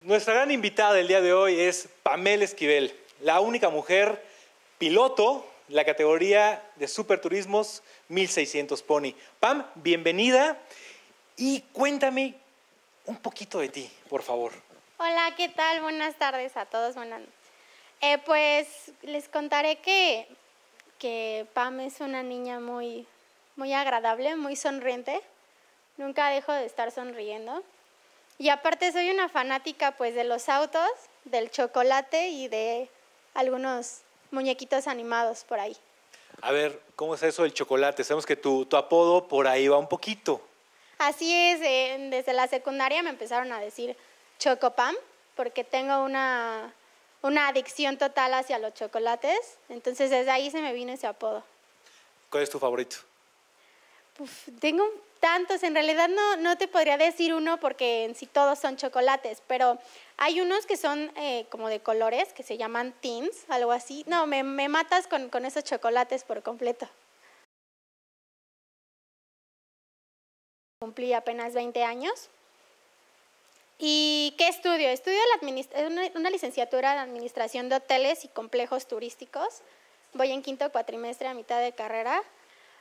Nuestra gran invitada del día de hoy es Pamela Esquivel, la única mujer piloto de la categoría de superturismos 1600 Pony. Pam, bienvenida y cuéntame un poquito de ti, por favor. Hola, ¿qué tal? Buenas tardes a todos. Buenas eh, pues les contaré que, Pam es una niña muy, muy agradable, muy sonriente. Nunca dejo de estar sonriendo. Y aparte soy una fanática pues de los autos, del chocolate y de algunos muñequitos animados por ahí. A ver, ¿cómo es eso del chocolate? Sabemos que tu, apodo por ahí va un poquito. Así es, desde la secundaria me empezaron a decir Chocopam, porque tengo una, una adicción total hacia los chocolates, entonces desde ahí se me vino ese apodo. ¿Cuál es tu favorito? Uf, tengo tantos, en realidad no, te podría decir uno porque en sí todos son chocolates, pero hay unos que son eh, como de colores, que se llaman tins, algo así. No, me, matas con, esos chocolates por completo. Cumplí apenas 20 años. ¿Y qué estudio? Estudio eh, una, una licenciatura en Administración de Hoteles y Complejos Turísticos. Voy en quinto cuatrimestre a mitad de carrera.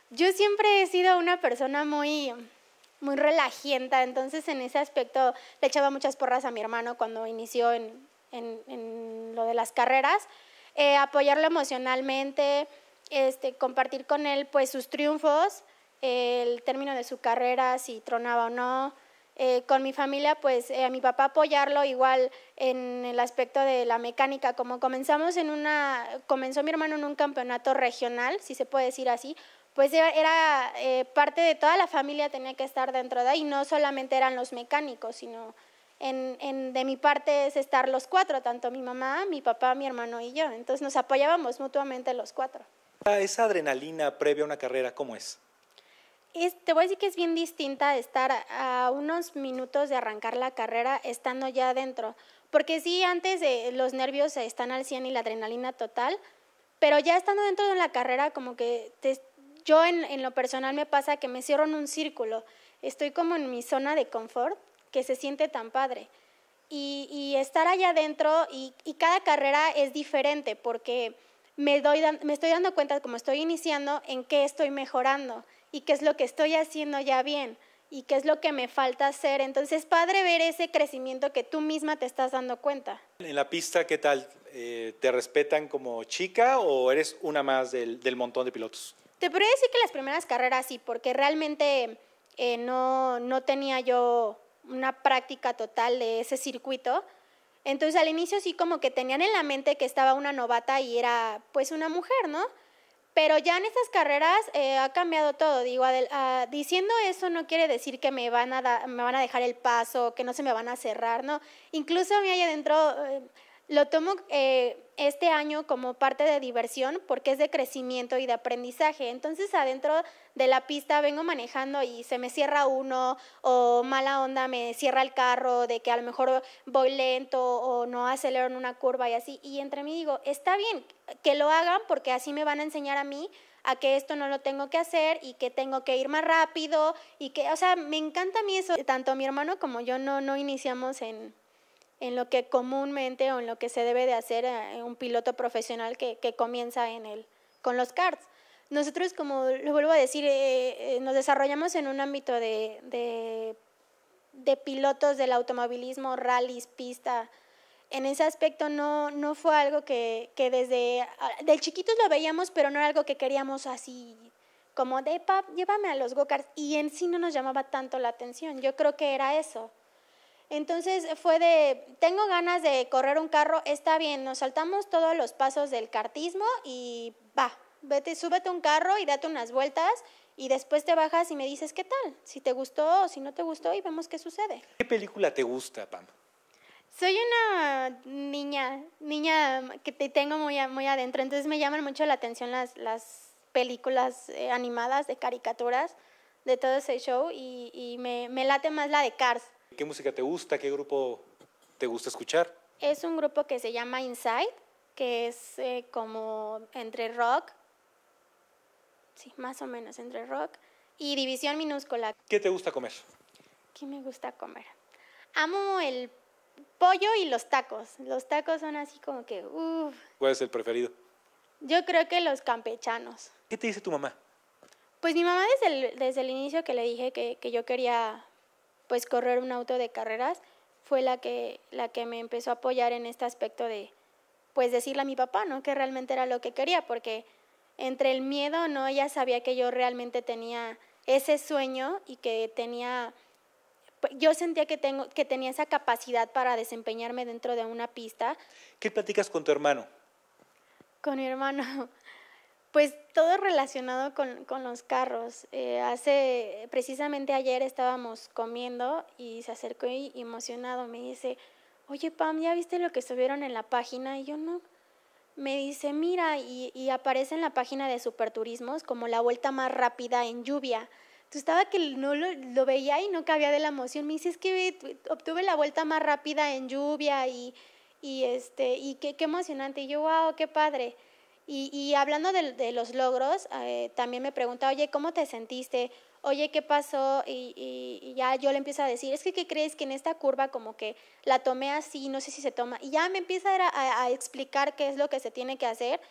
Yo siempre he sido una persona muy muy relajienta, entonces en ese aspecto le echaba muchas porras a mi hermano cuando inició en, en, lo de las carreras, eh, apoyarlo emocionalmente, este, compartir con él pues sus triunfos, el término de su carrera, si tronaba o no, eh, con mi familia, pues eh, a mi papá apoyarlo igual en el aspecto de la mecánica, como comenzamos en una, comenzó mi hermano en un campeonato regional, si se puede decir así, pues era eh, parte de toda la familia tenía que estar dentro de ahí, no solamente eran los mecánicos, sino de mi parte es estar los cuatro, tanto mi mamá, mi papá, mi hermano y yo, entonces nos apoyábamos mutuamente los cuatro. Esa adrenalina previa a una carrera, ¿cómo es? te voy a decir que es bien distinta estar a unos minutos de arrancar la carrera estando ya adentro. Porque sí, antes los nervios están al 100 y la adrenalina total, pero ya estando dentro de la carrera, como que yo en, lo personal me pasa que me cierro en un círculo. Estoy como en mi zona de confort, que se siente tan padre. Y, estar allá adentro, y, y, cada carrera es diferente, porque me, doy, me estoy dando cuenta, como estoy iniciando, en qué estoy mejorando y qué es lo que estoy haciendo ya bien y qué es lo que me falta hacer. Entonces, padre, ver ese crecimiento que tú misma te estás dando cuenta. En la pista, ¿qué tal? Eh, ¿Te respetan como chica o eres una más del, montón de pilotos? Te podría decir que las primeras carreras sí, porque realmente eh, no, no tenía yo una práctica total de ese circuito. Entonces al inicio sí como que tenían en la mente que estaba una novata y era pues una mujer, ¿no? Pero ya en estas carreras eh, ha cambiado todo. Digo, ah, diciendo eso no quiere decir que me van, a me van a dejar el paso, que no se me van a cerrar, ¿no? Incluso a mí ahí adentro... Eh, lo tomo eh, este año como parte de diversión porque es de crecimiento y de aprendizaje. Entonces adentro de la pista vengo manejando y se me cierra uno o mala onda me cierra el carro de que a lo mejor voy lento o no acelero en una curva y así. Y entre mí digo, está bien que lo hagan porque así me van a enseñar a mí a que esto no lo tengo que hacer y que tengo que ir más rápido y que, o sea, me encanta a mí eso. Tanto mi hermano como yo no, no iniciamos en, en lo que comúnmente o en lo que se debe de hacer eh, un piloto profesional que, que comienza en el, con los karts. Nosotros, como lo vuelvo a decir, eh, eh, nos desarrollamos en un ámbito de, de, de, pilotos del automovilismo, rallies, pista. En ese aspecto no, no fue algo que, que desde, ah, del chiquitos lo veíamos, pero no era algo que queríamos así, como de, pap, llévame a los go-karts. Y en sí no nos llamaba tanto la atención. Yo creo que era eso entonces fue de, tengo ganas de correr un carro, está bien, nos saltamos todos los pasos del cartismo y va, vete, súbete un carro y date unas vueltas y después te bajas y me dices qué tal, si te gustó o si no te gustó y vemos qué sucede. ¿Qué película te gusta, Pam? Soy una niña, niña que te tengo muy, muy adentro, entonces me llaman mucho la atención las, películas eh, animadas de caricaturas, de todo ese show y, me, me late más la de Cars ¿Qué música te gusta? ¿Qué grupo te gusta escuchar? Es un grupo que se llama Inside, que es eh, como entre rock, sí, más o menos entre rock, y división minúscula. ¿Qué te gusta comer? ¿Qué me gusta comer? Amo el pollo y los tacos. Los tacos son así como que, uff. ¿Cuál es el preferido? Yo creo que los campechanos. ¿Qué te dice tu mamá? Pues mi mamá desde el, desde el inicio que le dije que, que yo quería pues correr un auto de carreras fue la que, la que me empezó a apoyar en este aspecto de, pues decirle a mi papá, ¿no? Que realmente era lo que quería, porque entre el miedo, ¿no? Ella sabía que yo realmente tenía ese sueño y que tenía, pues, yo sentía que, tengo, que tenía esa capacidad para desempeñarme dentro de una pista. ¿Qué platicas con tu hermano? Con mi hermano, pues todo relacionado con, los carros. Eh, hace, precisamente ayer estábamos comiendo y se acercó y emocionado me dice, oye Pam, ¿ya viste lo que subieron en la página? Y yo no. Me dice, mira, y, aparece en la página de Superturismos como la vuelta más rápida en lluvia. Tú estaba que no lo, veía y no cabía de la emoción. Me dice, es que obtuve la vuelta más rápida en lluvia y, y este, y qué, qué emocionante. Y yo, wow, qué padre. Y, hablando de, los logros, eh, también me pregunta, oye, ¿cómo te sentiste? Oye, ¿qué pasó? Y, ya yo le empiezo a decir, es que, ¿qué crees que en esta curva como que la tomé así, no sé si se toma? Y ya me empieza a, explicar qué es lo que se tiene que hacer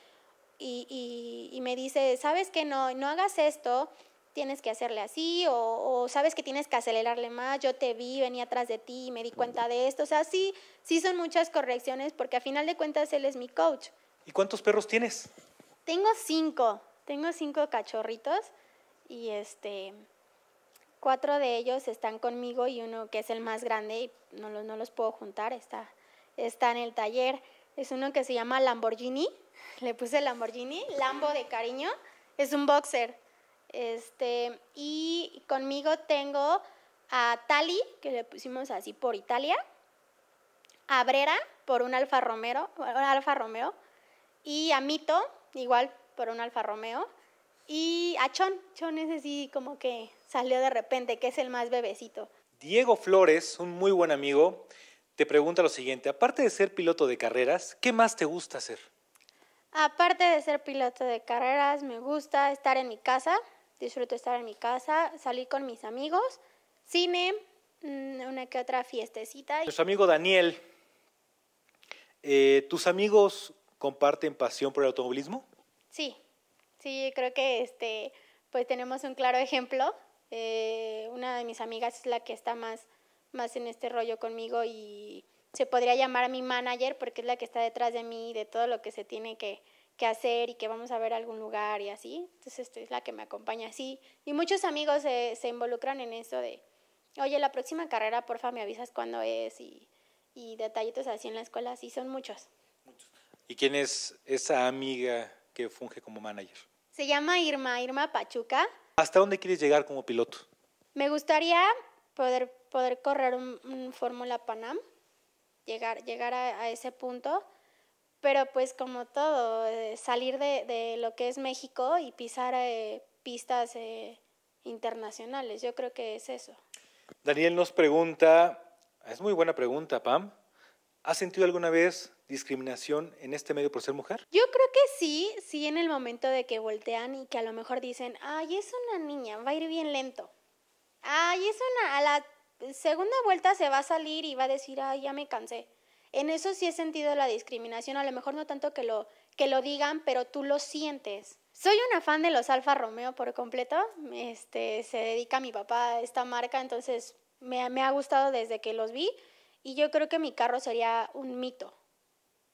y, me dice, ¿sabes que no, no hagas esto? tienes que hacerle así o, sabes que tienes que acelerarle más, yo te vi, venía atrás de ti y me di cuenta de esto. O sea, sí, sí son muchas correcciones porque a final de cuentas él es mi coach. ¿Y cuántos perros tienes? Tengo cinco. Tengo cinco cachorritos y este cuatro de ellos están conmigo y uno que es el más grande y no los, no los puedo juntar, está, está en el taller. Es uno que se llama Lamborghini, le puse Lamborghini, Lambo de cariño, es un boxer. Este, y conmigo tengo a Tali, que le pusimos así por Italia, a Brera por un Alfa Alfa Romeo y a Mito, igual por un Alfa Romeo, y a Chon, Chon ese sí como que salió de repente, que es el más bebecito. Diego Flores, un muy buen amigo, te pregunta lo siguiente, aparte de ser piloto de carreras, ¿qué más te gusta hacer? Aparte de ser piloto de carreras, me gusta estar en mi casa, disfruto estar en mi casa, salir con mis amigos, cine, mm, una que otra fiestecita. Nuestro amigo Daniel, eh, tus amigos comparten pasión por el automovilismo? Sí, sí, creo que este, pues tenemos un claro ejemplo. Eh, una de mis amigas es la que está más, más en este rollo conmigo y se podría llamar a mi manager porque es la que está detrás de mí, de todo lo que se tiene que, hacer y que vamos a ver algún lugar y así. Entonces, esto es la que me acompaña así. Y muchos amigos se, involucran en eso de, oye, la próxima carrera, porfa, me avisas cuándo es y detallitos así en la escuela, sí, son muchos. ¿Y quién es esa amiga que funge como manager? Se llama Irma, Irma Pachuca. ¿Hasta dónde quieres llegar como piloto? Me gustaría poder, poder correr un, Fórmula Panam, llegar, llegar a, ese punto, pero pues como todo, eh, salir de, lo que es México y pisar eh, pistas eh, internacionales, yo creo que es eso. Daniel nos pregunta, es muy buena pregunta, Pam. ¿Has sentido alguna vez discriminación en este medio por ser mujer? Yo creo que sí, sí en el momento de que voltean y que a lo mejor dicen, ay, es una niña, va a ir bien lento. Ay, es una, a la segunda vuelta se va a salir y va a decir, ay, ya me cansé. En eso sí he sentido la discriminación, a lo mejor no tanto que lo, que lo digan, pero tú lo sientes. Soy una fan de los Alfa Romeo por completo, este, se dedica mi papá a esta marca, entonces me ha gustado desde que los vi. Y yo creo que mi carro sería un mito.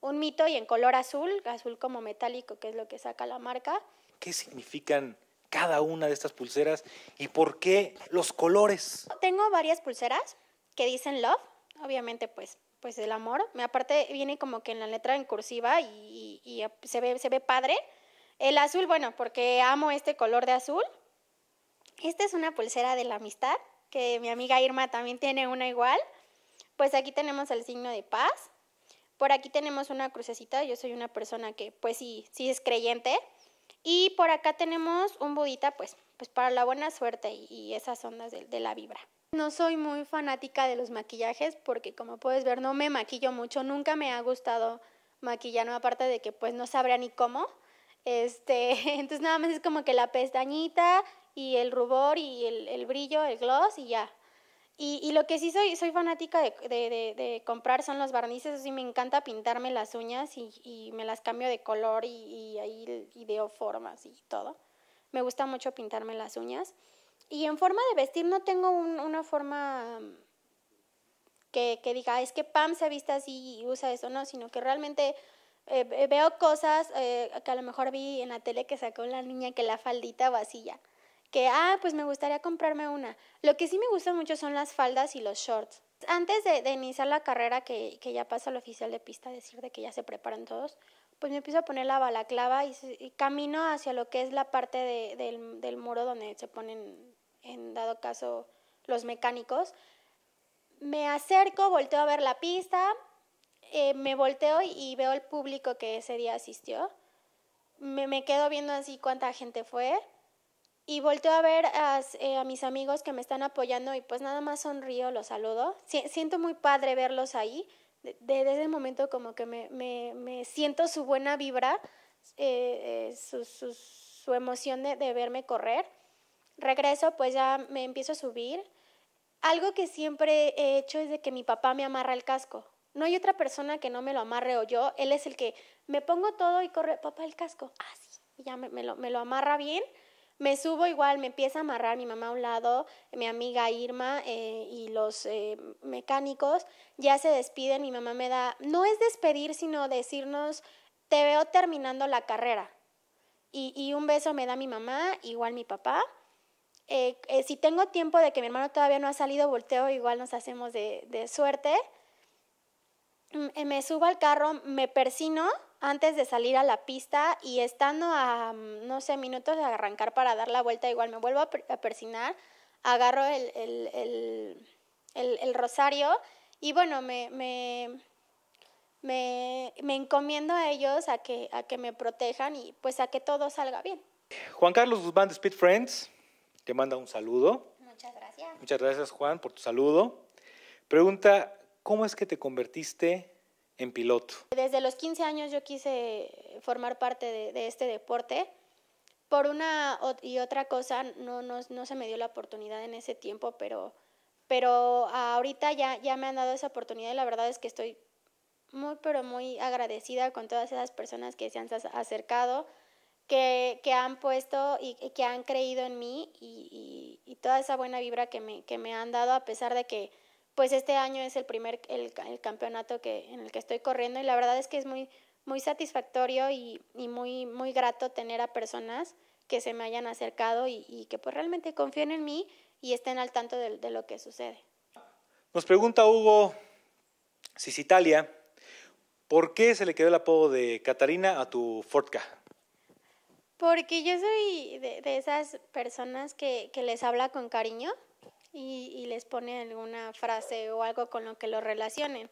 Un mito y en color azul, azul como metálico, que es lo que saca la marca. ¿Qué significan cada una de estas pulseras y por qué los colores? Tengo varias pulseras que dicen love, obviamente pues pues el amor. Aparte viene como que en la letra en cursiva y, y, se, ve, se ve padre. El azul, bueno, porque amo este color de azul. Esta es una pulsera de la amistad, que mi amiga Irma también tiene una igual pues aquí tenemos el signo de paz. Por aquí tenemos una crucecita, yo soy una persona que pues sí, sí es creyente. Y por acá tenemos un budita pues, pues para la buena suerte y, esas ondas de, la vibra. No soy muy fanática de los maquillajes porque como puedes ver no me maquillo mucho, nunca me ha gustado maquillarme aparte de que pues no sabría ni cómo. Este, entonces nada más es como que la pestañita y el rubor y el brillo, el gloss y ya, y, lo que sí soy, soy fanática de, comprar son los barnices, así me encanta pintarme las uñas y, me las cambio de color y, y ahí formas y todo. Me gusta mucho pintarme las uñas. Y en forma de vestir no tengo una forma mm, que, diga, es que Pam se viste así y usa eso, no, sino que realmente eh, veo cosas eh, que a lo mejor vi en la tele que sacó la niña que la faldita vacía que, ah, pues me gustaría comprarme una. Lo que sí me gusta mucho son las faldas y los shorts. Antes de, iniciar la carrera, que, ya pasa el oficial de pista, decir de que ya se preparan todos, pues me empiezo a poner la balaclava y, camino hacia lo que es la parte del, muro donde se ponen, en dado caso, los mecánicos. Me acerco, volteo a ver la pista, eh, me volteo y veo el público que ese día asistió. me quedo viendo así cuánta gente fue y volteo a ver eh, a, mis amigos que me están apoyando y pues nada más sonrío, los saludo. siento muy padre verlos ahí. Desde el ese momento como que me, siento su buena vibra, eh, eh, su, emoción de, verme correr. Regreso, pues ya me empiezo a subir. Algo que siempre he hecho es de que mi papá me amarra el casco. No hay otra persona que no me lo amarre o yo. Él es el que me pongo todo y corre, papá, el casco. Ah, sí. ya me lo amarra bien me subo igual, me empieza a amarrar mi mamá a un lado, mi amiga Irma eh, y los eh, mecánicos ya se despiden, mi mamá me da, no es despedir, sino decirnos, te veo terminando la carrera. Y, un beso me da mi mamá, igual mi papá. Eh, si tengo tiempo de que mi hermano todavía no ha salido, volteo, igual nos hacemos de suerte. Mm, me subo al carro, me persino antes de salir a la pista y estando a, mm, no sé, minutos de arrancar para dar la vuelta, igual me vuelvo a, persinar, agarro el, rosario y bueno, me, encomiendo a ellos a que, a que me protejan y pues a que todo salga bien. Juan Carlos Guzmán de Speed Friends te manda un saludo. Muchas gracias. Muchas gracias Juan por tu saludo. Pregunta ¿Cómo es que te convertiste en piloto? Desde los 15 años yo quise formar parte de, este deporte. Por una y otra cosa no, no, se me dio la oportunidad en ese tiempo, pero, pero ahorita ya, ya me han dado esa oportunidad y la verdad es que estoy muy, pero muy agradecida con todas esas personas que se han acercado, que, que han puesto y que han creído en mí y, toda esa buena vibra que que me han dado a pesar de que pues este año es el primer el, campeonato que, en el que estoy corriendo y la verdad es que es muy, muy satisfactorio y, muy, muy grato tener a personas que se me hayan acercado y, que pues realmente confíen en mí y estén al tanto de, lo que sucede. Nos pregunta Hugo Cisitalia, ¿por qué se le quedó el apodo de Catarina a tu fordca Porque yo soy de, esas personas que, que les habla con cariño y, les pone alguna frase o algo con lo que lo relacionen.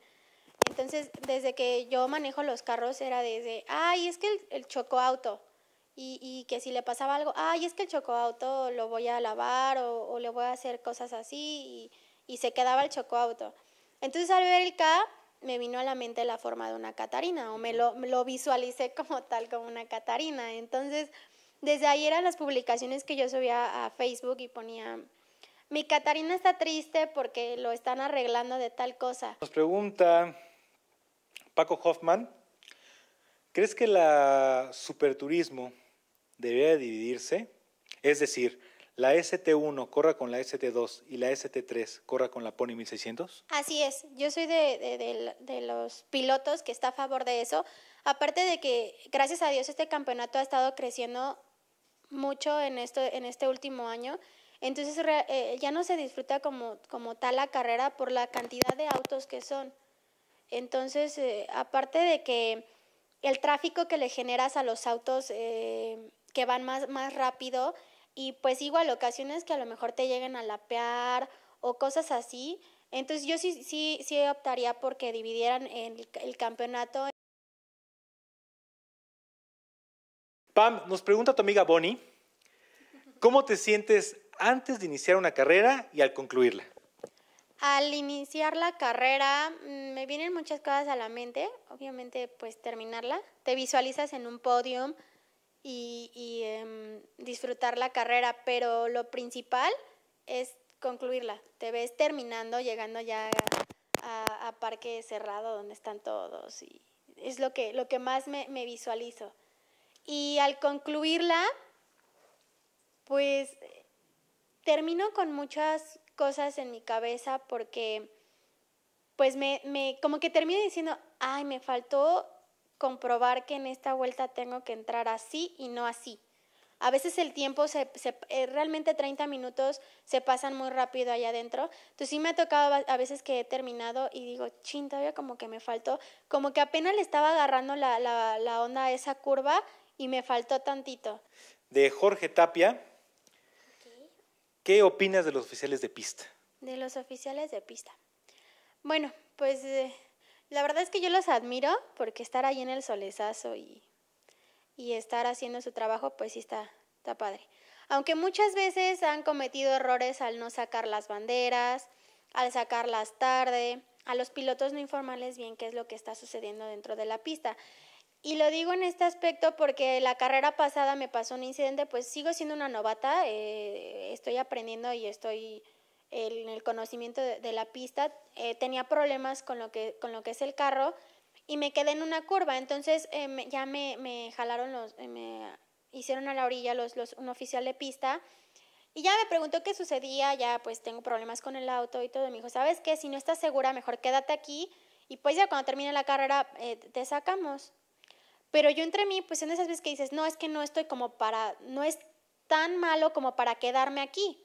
Entonces, desde que yo manejo los carros era desde, ay, es que el, choco auto. Y, que si le pasaba algo, ay, es que el auto! lo voy a lavar o, le voy a hacer cosas así. Y, se quedaba el auto. Entonces, al ver el K, me vino a la mente la forma de una Catarina o me lo, lo visualicé como tal, como una Catarina. Entonces, desde ahí eran las publicaciones que yo subía a Facebook y ponía mi Catarina está triste porque lo están arreglando de tal cosa. Nos pregunta Paco Hoffman, ¿crees que la superturismo debería dividirse? Es decir, la ST1 corra con la ST2 y la ST3 corra con la Pony 1600? Así es, yo soy de, los pilotos que está a favor de eso. Aparte de que, gracias a Dios, este campeonato ha estado creciendo mucho en, en este último año entonces eh, ya no se disfruta como, tal la carrera por la cantidad de autos que son. Entonces, eh, aparte de que el tráfico que le generas a los autos eh, que van más, rápido y pues igual ocasiones que a lo mejor te lleguen a lapear o cosas así, entonces yo sí, sí, sí optaría porque dividieran el, el campeonato. Pam, nos pregunta tu amiga Bonnie, ¿cómo te sientes antes de iniciar una carrera y al concluirla? Al iniciar la carrera mm, me vienen muchas cosas a la mente, obviamente pues terminarla, te visualizas en un podio y, em, disfrutar la carrera, pero lo principal es concluirla, te ves terminando, llegando ya a, parque cerrado donde están todos y es lo que, lo que más me, me visualizo. Y al concluirla, pues termino con muchas cosas en mi cabeza porque pues me, me como que termino diciendo, ay, me faltó comprobar que en esta vuelta tengo que entrar así y no así. A veces el tiempo, se, eh, realmente 30 minutos se pasan muy rápido allá adentro. Entonces sí me ha tocado a veces que he terminado y digo, chinta, todavía como que me faltó, como que apenas le estaba agarrando la, la onda a esa curva y me faltó tantito. De Jorge Tapia, ¿Qué opinas de los oficiales de pista? De los oficiales de pista. Bueno, pues eh, la verdad es que yo los admiro porque estar ahí en el solezazo y, y estar haciendo su trabajo, pues sí está, está padre. Aunque muchas veces han cometido errores al no sacar las banderas, al sacarlas tarde, a los pilotos no informarles bien qué es lo que está sucediendo dentro de la pista. Y lo digo en este aspecto porque la carrera pasada me pasó un incidente, pues sigo siendo una novata, eh, estoy aprendiendo y estoy en el conocimiento de, la pista. Eh, tenía problemas con lo, que, con lo que es el carro y me quedé en una curva, entonces eh, ya me, me, jalaron los, me hicieron a la orilla los, los, un oficial de pista y ya me preguntó qué sucedía, ya pues tengo problemas con el auto y todo. Me dijo, ¿sabes qué? Si no estás segura, mejor quédate aquí y pues ya cuando termine la carrera te sacamos. Pero yo entre mí, pues en esas veces que dices, no, es que no estoy como para, no es tan malo como para quedarme aquí.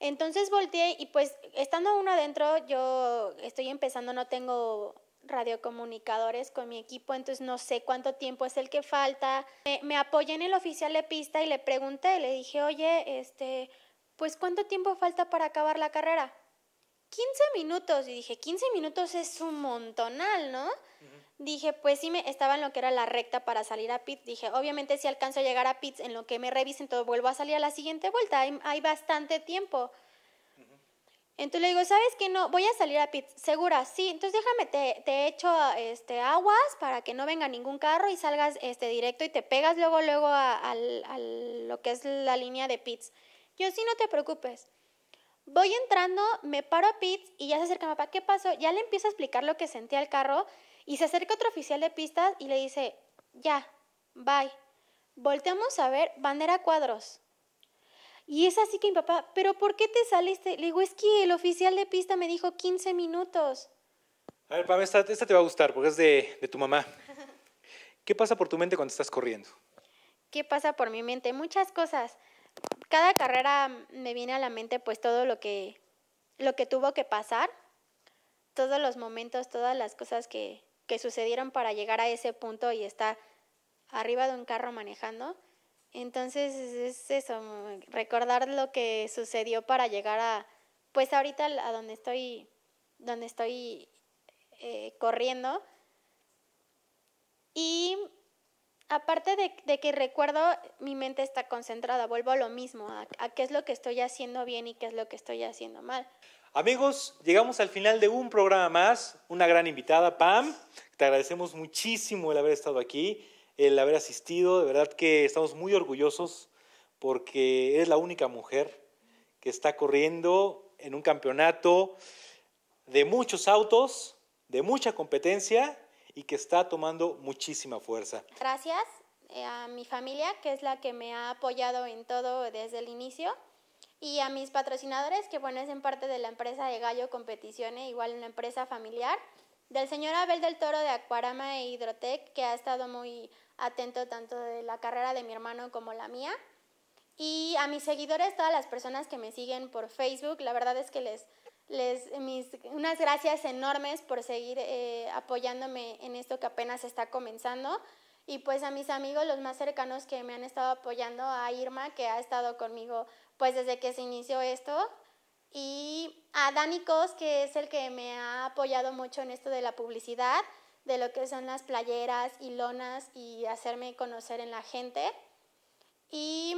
Entonces volteé y pues estando uno adentro, yo estoy empezando, no tengo radiocomunicadores con mi equipo, entonces no sé cuánto tiempo es el que falta. Me, apoyé en el oficial de pista y le pregunté, le dije, oye, este, pues cuánto tiempo falta para acabar la carrera. 15 minutos, y dije, 15 minutos es un montonal, ¿no? Dije, pues sí, me estaba en lo que era la recta para salir a pits. Dije, obviamente si alcanzo a llegar a pits, en lo que me revisen todo, vuelvo a salir a la siguiente vuelta. Hay, bastante tiempo. Entonces le digo, ¿sabes qué? No, voy a salir a pits. ¿Segura? Sí. Entonces déjame, te, te echo este, aguas para que no venga ningún carro y salgas este, directo y te pegas luego, luego a, lo que es la línea de pits. Yo sí, no te preocupes. Voy entrando, me paro a pits y ya se acerca mi papá. ¿Qué pasó? Ya le empiezo a explicar lo que sentía el carro y se acerca otro oficial de pistas y le dice, ya, bye. Volteamos a ver bandera cuadros. Y es así que mi papá, ¿pero por qué te saliste? Le digo, es que el oficial de pista me dijo 15 minutos. A ver, Pam, esta, te va a gustar porque es de, de tu mamá. ¿Qué pasa por tu mente cuando estás corriendo? ¿Qué pasa por mi mente? Muchas cosas. Cada carrera me viene a la mente pues todo lo que, lo que tuvo que pasar, todos los momentos, todas las cosas que, que sucedieron para llegar a ese punto y está arriba de un carro manejando. Entonces es eso, recordar lo que sucedió para llegar a, pues ahorita a donde estoy, donde estoy eh, corriendo. Y aparte de, de, que recuerdo, mi mente está concentrada, vuelvo a lo mismo, a qué es lo que estoy haciendo bien y qué es lo que estoy haciendo mal. Amigos, llegamos al final de un programa más, una gran invitada, Pam. Te agradecemos muchísimo el haber estado aquí, el haber asistido. De verdad que estamos muy orgullosos porque es la única mujer que está corriendo en un campeonato de muchos autos, de mucha competencia y que está tomando muchísima fuerza. Gracias eh, a mi familia, que es la que me ha apoyado en todo desde el inicio y a mis patrocinadores, que bueno, es en parte de la empresa de Gallo Competiciones, igual una empresa familiar, del señor Abel del Toro de Acuarama e Hidrotec, que ha estado muy atento tanto de la carrera de mi hermano como la mía. Y a mis seguidores, todas las personas que me siguen por Facebook, la verdad es que les, unas gracias enormes por seguir eh, apoyándome en esto que apenas está comenzando y pues a mis amigos, los más cercanos que me han estado apoyando, a Irma, que ha estado conmigo pues desde que se inició esto, y a Dani Cos, que es el que me ha apoyado mucho en esto de la publicidad, de lo que son las playeras y lonas y hacerme conocer en la gente. Y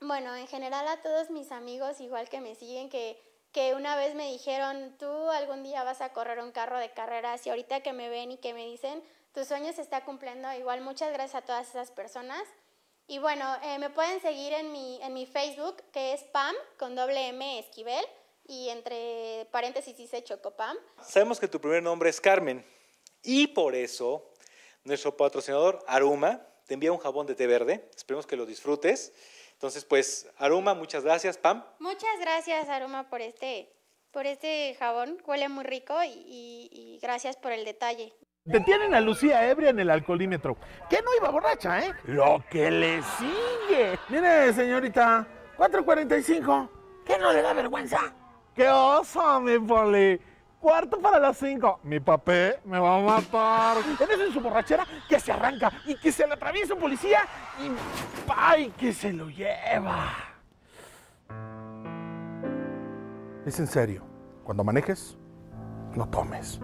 bueno, en general a todos mis amigos, igual que me siguen, que, que una vez me dijeron, tú algún día vas a correr un carro de carreras y ahorita que me ven y que me dicen, tu sueño se está cumpliendo. Igual muchas gracias a todas esas personas. Y bueno, eh, me pueden seguir en mi, en mi Facebook, que es Pam, con doble M Esquivel, y entre paréntesis dice Chocopam. Sabemos que tu primer nombre es Carmen, y por eso nuestro patrocinador Aruma te envía un jabón de té verde. Esperemos que lo disfrutes. Entonces, pues, Aruma, muchas gracias, Pam. Muchas gracias, Aruma, por este, por este jabón. Huele muy rico y gracias por el detalle. Detienen a Lucía ebria en el alcoholímetro. Que no iba borracha, ¿eh? Lo que le sigue. Mire, señorita, 4.45. ¿Qué no le da vergüenza? ¡Qué oso, mi poli! Cuarto para las 5. Mi papé me va a matar. Eres en su borrachera que se arranca y que se le atraviesa un policía y ¡ay! que se lo lleva. Es en serio. Cuando manejes, lo tomes.